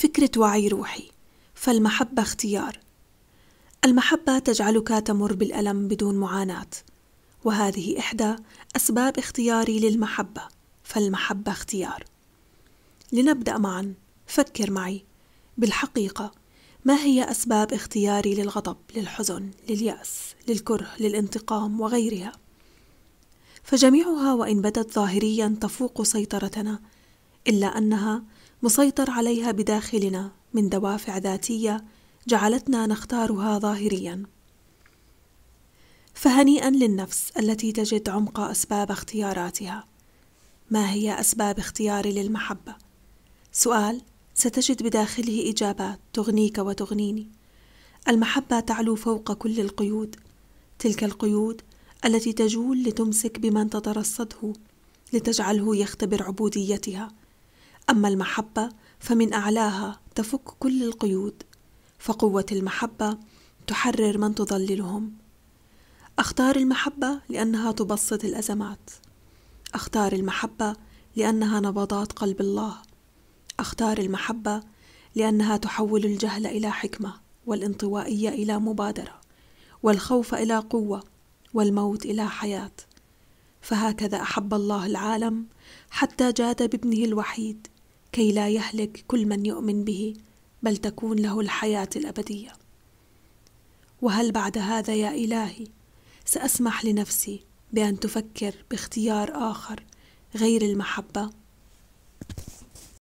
فكرة وعي روحي فالمحبة اختيار المحبة تجعلك تمر بالألم بدون معاناة وهذه إحدى أسباب اختياري للمحبة فالمحبة اختيار لنبدأ معا فكر معي بالحقيقة ما هي أسباب اختياري للغضب للحزن لليأس للكره للانتقام وغيرها فجميعها وإن بدت ظاهريا تفوق سيطرتنا إلا أنها مسيطر عليها بداخلنا من دوافع ذاتيه جعلتنا نختارها ظاهريا فهنيئا للنفس التي تجد عمق اسباب اختياراتها ما هي اسباب اختياري للمحبه سؤال ستجد بداخله اجابات تغنيك وتغنيني المحبه تعلو فوق كل القيود تلك القيود التي تجول لتمسك بمن تترصده لتجعله يختبر عبوديتها أما المحبة فمن أعلاها تفك كل القيود فقوة المحبة تحرر من تضللهم أختار المحبة لأنها تبسط الأزمات أختار المحبة لأنها نبضات قلب الله أختار المحبة لأنها تحول الجهل إلى حكمة والانطوائية إلى مبادرة والخوف إلى قوة والموت إلى حياة فهكذا أحب الله العالم حتى جاد بابنه الوحيد كي لا يهلك كل من يؤمن به بل تكون له الحياه الابديه وهل بعد هذا يا الهي ساسمح لنفسي بان تفكر باختيار اخر غير المحبه